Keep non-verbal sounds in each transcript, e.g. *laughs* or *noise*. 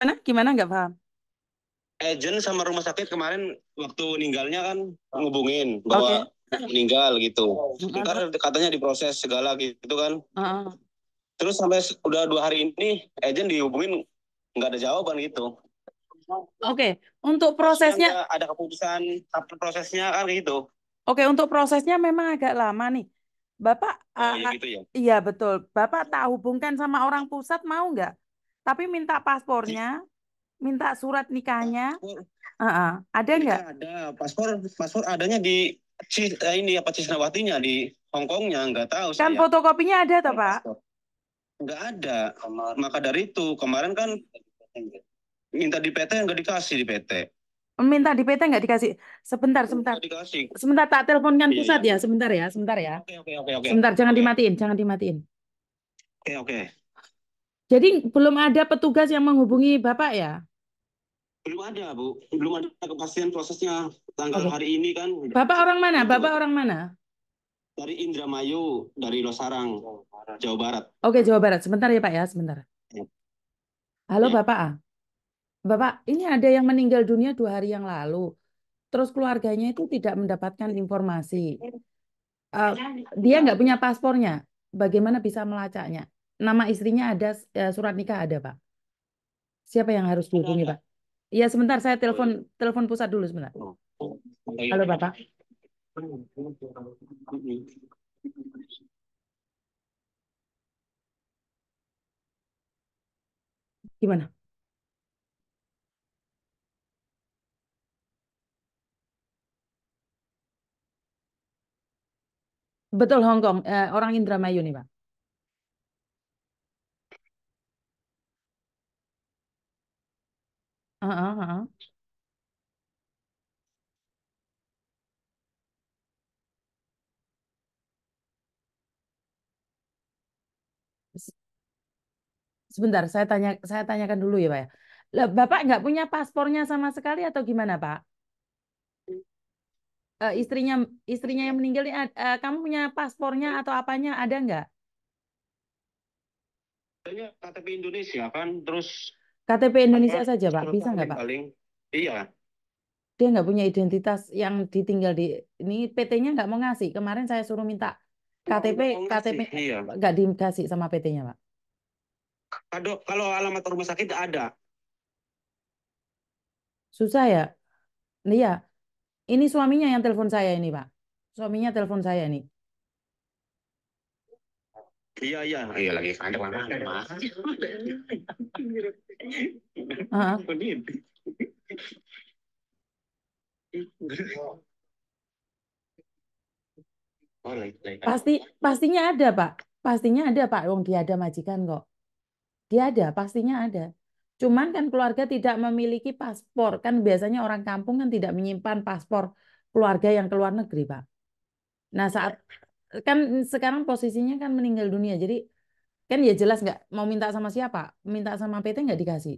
Gimana? Gimana nggak paham? Agent eh, sama rumah sakit kemarin waktu ninggalnya kan ah. ngubungin bahwa okay. meninggal gitu. Ntar katanya diproses segala gitu kan. Uh-uh. Terus sampai udah dua hari ini agent eh, dihubungin nggak ada jawaban gitu. Oke, okay. untuk prosesnya ada, ada keputusan prosesnya kan gitu. Oke, okay, untuk prosesnya memang agak lama nih. Bapak, oh, ah, iya, ah, gitu ya? iya betul. Bapak tak hubungkan sama orang pusat mau nggak? tapi minta paspornya, iya. minta surat nikahnya. Uh -uh. Ada iya, nggak? Ada paspor, paspor adanya di eh, ini apa Cisnawatinya di Hongkongnya nggak tahu. Kan ya. fotokopinya ada atau oh, pak? Nggak ada. Maka dari itu kemarin kan minta di PT nggak dikasih di PT. Minta di PT nggak dikasih. Sebentar, sebentar. Sebentar tak teleponkan iya. pusat ya, sebentar ya, sebentar ya. Oke, oke, oke. oke. Sebentar, jangan oke. dimatiin, jangan dimatiin. Oke, oke. Jadi belum ada petugas yang menghubungi Bapak ya? Belum ada, Bu. Belum ada kepastian prosesnya tanggal okay. hari ini kan. Bapak orang mana? Bapak orang mana? Dari Indramayu, dari Losarang, Jawa Barat. Oke, okay, Jawa Barat. Sebentar ya, Pak ya, sebentar. Ya. Halo ya. Bapak Bapak, ini ada yang meninggal dunia dua hari yang lalu. Terus keluarganya itu tidak mendapatkan informasi. Uh, dia nggak punya paspornya. Bagaimana bisa melacaknya? nama istrinya ada eh, surat nikah ada pak siapa yang harus dihubungi pak Iya sebentar saya telepon telepon pusat dulu sebentar halo bapak gimana Betul Hongkong eh, orang Indramayu nih Pak. Sebentar, saya tanya, saya tanyakan dulu ya, Pak ya. Bapak nggak punya paspornya sama sekali atau gimana, Pak? Uh, istrinya, istrinya yang meninggal, ini uh, kamu punya paspornya atau apanya ada nggak? Saya KTP Indonesia kan, terus KTP Indonesia saja, Pak. Bisa nggak, Pak? Paling iya. Dia nggak punya identitas yang ditinggal di ini PT-nya nggak mau ngasih. Kemarin saya suruh minta KTP, oh, KTP iya. nggak dikasih sama PT-nya, Pak. Kado, kalau alamat rumah sakit ada. Susah ya. Iya. Ini suaminya yang telepon saya ini, Pak. Suaminya telepon saya ini. Iya iya. Iya lagi kandang lah. Iya, iya. Oh, Pasti pastinya ada, Pak. Pastinya ada, Pak. Wong dia ada majikan kok. Dia ada, pastinya ada. Cuman kan keluarga tidak memiliki paspor. Kan biasanya orang kampung kan tidak menyimpan paspor keluarga yang ke luar negeri, Pak. Nah, saat kan sekarang posisinya kan meninggal dunia jadi kan ya jelas nggak mau minta sama siapa minta sama PT nggak dikasih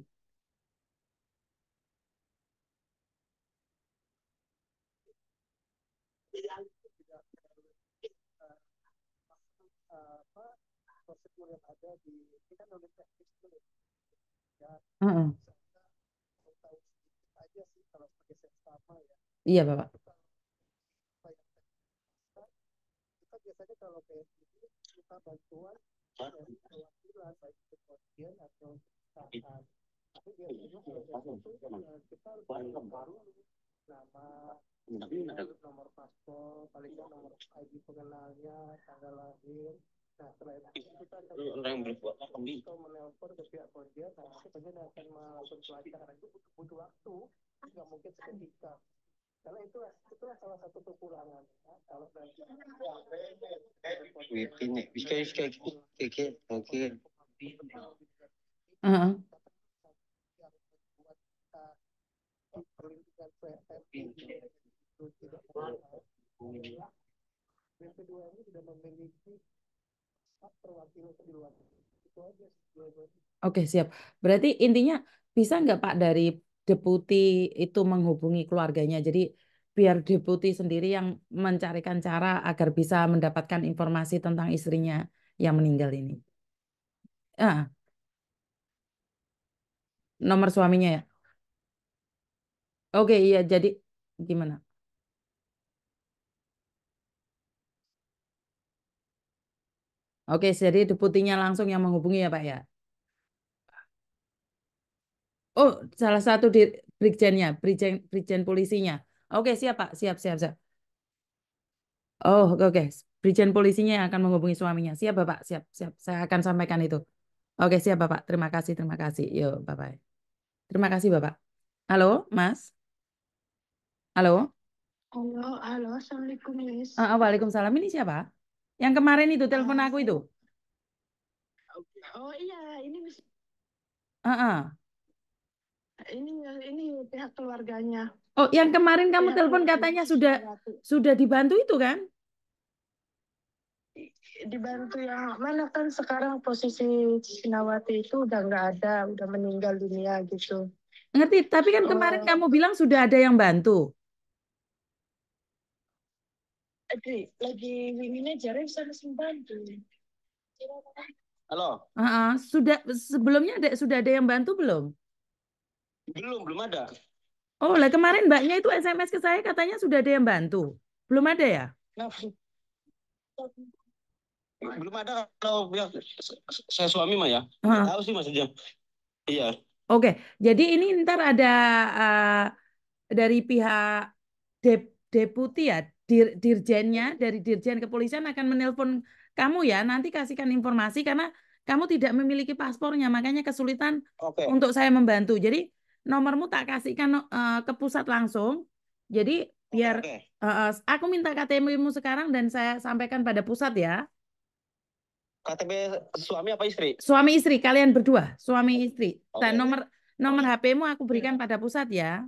iya bapak biasanya kalau PSBB gini gitu, kita bantuan dari ya, perwakilan baik itu konjen atau perusahaan. Tapi biasanya kalau gitu, ya, kita lebih baru nama hmm, nomor paspor, paling nggak nomor ID pengenalnya, tanggal lahir. Nah, setelah itu iya. kita akan orang berbuat atau menelpon ke pihak konjen, nah, konjen akan melakukan pelacakan itu butuh, butuh waktu, nggak mungkin seketika karena itu itulah salah satu kekurangan Yang kedua ini Oke, siap. Berarti intinya bisa nggak Pak dari deputi itu menghubungi keluarganya. Jadi biar deputi sendiri yang mencarikan cara agar bisa mendapatkan informasi tentang istrinya yang meninggal ini. Ah, nomor suaminya ya. Oke, iya jadi gimana? Oke, jadi deputinya langsung yang menghubungi ya Pak ya. Oh, salah satu di brigjennya, brigjen brigjen polisinya. Oke, siap Pak, siap siap siap. Oh, oke Okay. Brigjen polisinya yang akan menghubungi suaminya. Siap Bapak, siap siap. Saya akan sampaikan itu. Oke, siap Bapak. Terima kasih, terima kasih. Yo, bye bye. Terima kasih Bapak. Halo, Mas. Halo. Halo, halo. Assalamualaikum, Miss. Ah, ah waalaikumsalam. Ini siapa? Yang kemarin itu telepon aku itu. Oh iya, ini Miss. ah. ah ini ini pihak keluarganya. Oh, yang kemarin kamu ya, telepon iya, iya. katanya sudah dibantu. Iya. sudah dibantu itu kan? Dibantu yang mana kan sekarang posisi Sinawati itu udah nggak ada, udah meninggal dunia gitu. Ngerti, tapi kan kemarin oh. kamu bilang sudah ada yang bantu. Adri, lagi winginnya jarang harus membantu. Halo. Uh -uh. sudah sebelumnya ada sudah ada yang bantu belum? Belum, belum ada. Oh, lah kemarin mbaknya itu SMS ke saya katanya sudah ada yang bantu. Belum ada ya? Nah, belum ada kalau ya, saya suami mah ya. Tahu sih maksudnya. Iya. Oke, jadi ini ntar ada uh, dari pihak dep deputi ya, dir dirjennya dari dirjen kepolisian akan menelpon kamu ya. Nanti kasihkan informasi karena kamu tidak memiliki paspornya, makanya kesulitan okay. untuk saya membantu. Jadi nomormu tak kasihkan uh, ke pusat langsung. Jadi biar uh, aku minta KTP-mu sekarang dan saya sampaikan pada pusat ya. KTP suami apa istri? Suami istri, kalian berdua, suami istri. Okay. Dan nomor nomor HP-mu aku berikan pada pusat ya.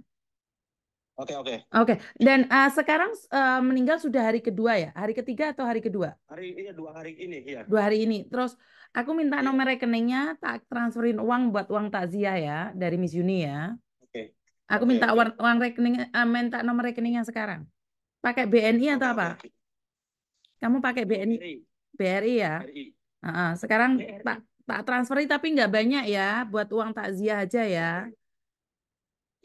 Oke, oke. Oke. Dan uh, sekarang uh, meninggal sudah hari kedua ya? Hari ketiga atau hari kedua? Hari ini dua hari ini, ya. Dua hari ini. Terus aku minta ya. nomor rekeningnya, tak transferin uang buat uang takziah ya dari Miss Yuni ya. Oke. Aku oke, minta uang rekening uh, minta nomor rekeningnya sekarang. Pakai BNI atau apa? Kamu pakai BNI? BRI, ya? BRI. Uh -uh. sekarang tak tak transferi tapi nggak banyak ya buat uang takziah aja ya. BRI.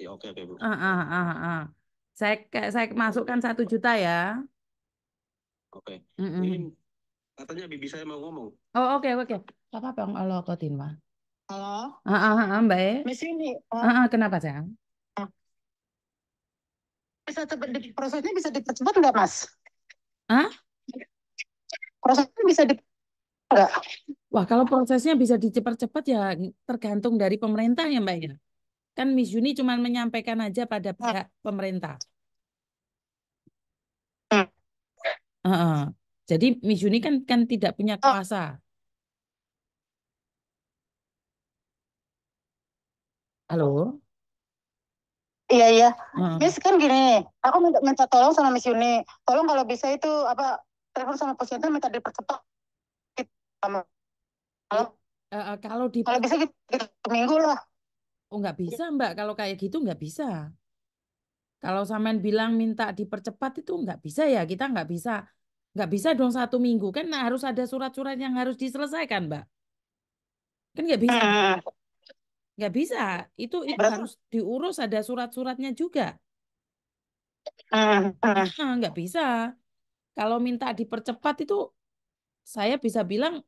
Ya, oke, oke, Bu. Ah, ah, ah, ah. Saya, saya masukkan satu juta ya. Oke. Okay. Mm -mm. Ini katanya bibi saya mau ngomong. Oh, oke, okay, oke. Okay. Apa Bang Allah Kotinwa? Halo. Ah, ah, ah, Mbak. Miss e. ini. Uh, Ah, ah, kenapa, sayang? Ah. Bisa prosesnya bisa dipercepat nggak, Mas? Hah? Prosesnya bisa di Wah, kalau prosesnya bisa dicepat-cepat ya tergantung dari pemerintah ya, Mbak ya. Kan Miss Juni cuma menyampaikan aja pada ah. pihak pemerintah. Uh, jadi Miss Juni kan kan tidak punya oh. kuasa. Halo. Iya iya. Hmm. Miss kan gini, aku minta, minta tolong sama Miss Yuni. Tolong kalau bisa itu apa telepon sama posyandu minta dipercepat. Uh, uh, kalau di kalau bisa gitu, gitu, minggu lah. Oh nggak iya. bisa Mbak, kalau kayak gitu nggak bisa. Kalau sampean bilang minta dipercepat itu nggak bisa ya, kita nggak bisa. Nggak bisa dong satu minggu, kan harus ada surat-surat yang harus diselesaikan Mbak. Kan nggak bisa. *laughs* Nggak bisa, itu, itu harus diurus ada surat-suratnya juga. Ah, ah. Ah, nggak bisa. Kalau minta dipercepat itu saya bisa bilang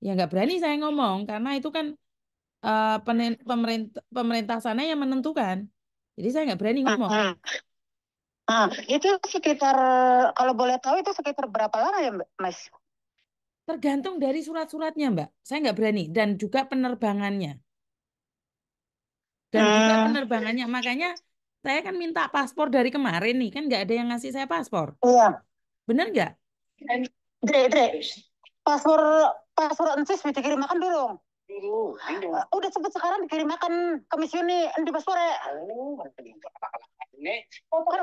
ya nggak berani saya ngomong karena itu kan Eh, pemerintah pemerintah sana yang menentukan. Jadi saya nggak berani ngomong. Uh, uh. Uh, itu sekitar kalau boleh tahu itu sekitar berapa lama ya, Mbak, Mas? Tergantung dari surat-suratnya, Mbak. Saya nggak berani dan juga penerbangannya. Dan uh. juga hmm. penerbangannya. Makanya saya kan minta paspor dari kemarin nih, kan nggak ada yang ngasih saya paspor. Iya. Benar nggak? Dre, Dre, paspor paspor ensis dikirim makan dulu. Uh, Udah sempat sekarang dikirimkan ke komisioni di paspor ya Oh, kan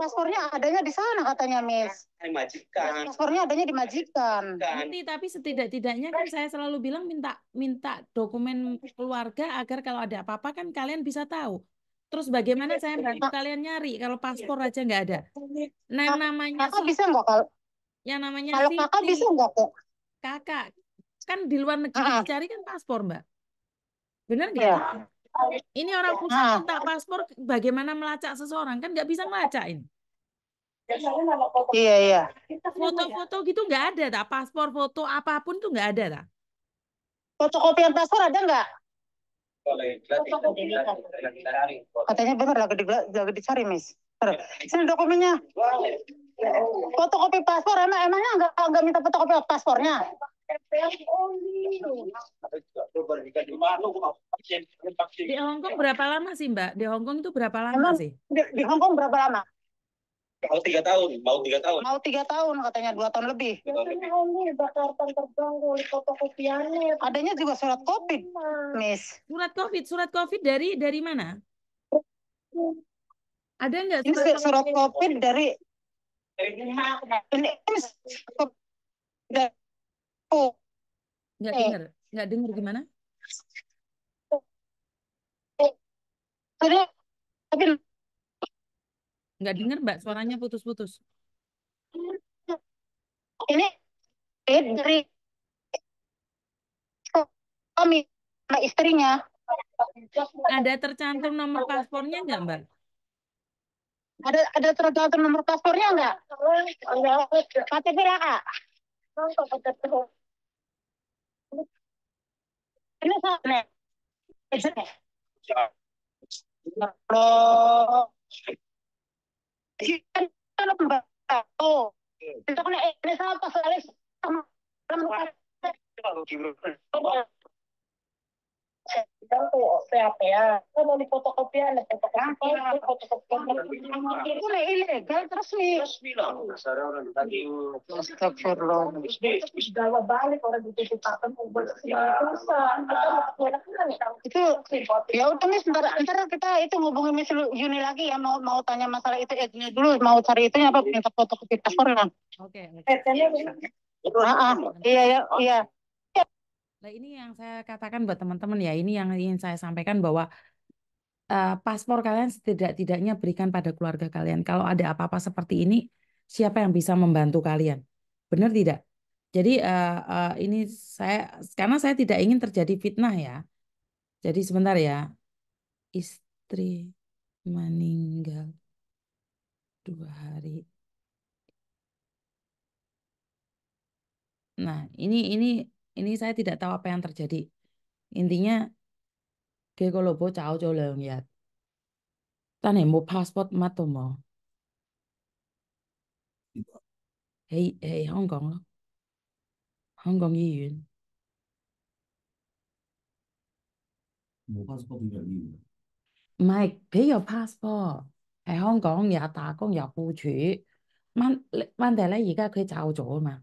paspornya adanya di sana katanya, Miss. majikan. Paspornya adanya di majikan. Nanti tapi setidak-tidaknya kan saya selalu bilang minta minta dokumen keluarga agar kalau ada apa-apa kan kalian bisa tahu. Terus bagaimana saya bantu iya. kalian nyari kalau iya. paspor aja nggak ada. Nah, namanya kakak bisa nggak kalau yang namanya kalau kakak bisa nggak kok? Kakak Kan di luar negeri uh dicari kan paspor, Mbak. Benar nggak? Iya. Ini orang pusat uh minta paspor bagaimana melacak seseorang kan nggak bisa ini Iya iya. Foto-foto gitu nggak ada, tak paspor foto apapun tuh nggak ada, tak. Fotokopian paspor ada nggak? Katanya benar lagi di, lagi dicari, Miss. Iya. Sini dokumennya. Fotokopi paspor emang emangnya nggak nggak minta fotokopi paspornya? Di Hongkong berapa lama sih Mbak? Di Hongkong itu berapa lama Emang, sih? Di, di Hongkong berapa lama? Mau tiga tahun, mau tiga tahun. Mau tiga tahun katanya dua tahun lebih. Katanya ini Bakartan terganggu oleh fotokopiannya. Adanya juga surat COVID, Miss. Surat COVID, surat COVID dari dari mana? Ada nggak surat, ini surat COVID dari ini dari Nggak eh. dengar. Nggak dengar gimana? Eh. Nggak dengar, Mbak. Suaranya putus-putus. Ini eh, dari kami oh, oh, sama istrinya. Ada tercantum nomor paspornya nggak, Mbak? Ada ada tercantum nomor paspornya nggak? KTP ya, Kak. Kita kena ini sama pasalnya sama sedang po, o sea, kaya, ano ni fotokopya, nagpapakopya, fotokopya. Ule, ile, gaya, trust me. Trust me lang. Astagfirullah. Dawa balik, ora dito si Papa, kung wala siya. Itu, ya udah nih sebentar ntar kita itu ngubungi Miss Yuni lagi ya, mau mau tanya masalah itu, eh, dulu, mau cari itu, apa, minta fotokopya paspor, Oke. Ah, ah. Iya, iya, iya. Nah, ini yang saya katakan buat teman-teman ya, ini yang ingin saya sampaikan bahwa uh, paspor kalian setidak-tidaknya berikan pada keluarga kalian. Kalau ada apa-apa seperti ini, siapa yang bisa membantu kalian? Benar tidak? Jadi uh, uh, ini saya karena saya tidak ingin terjadi fitnah ya. Jadi sebentar ya. Istri meninggal dua hari. Nah, ini ini ini saya tidak tahu apa yang terjadi. Intinya, cái câu lạc bộ cháu cho lời Nhật. Ta này một passport mà tôi mò. Hey, hey, Hong Kong Hong Kong y viện. Một passport y viện. Mày, cái giờ passport. Ở Hong Kong, nhà ta con nhập vụ chủ. Mà, vấn đề là, giờ cái cháu chỗ mà.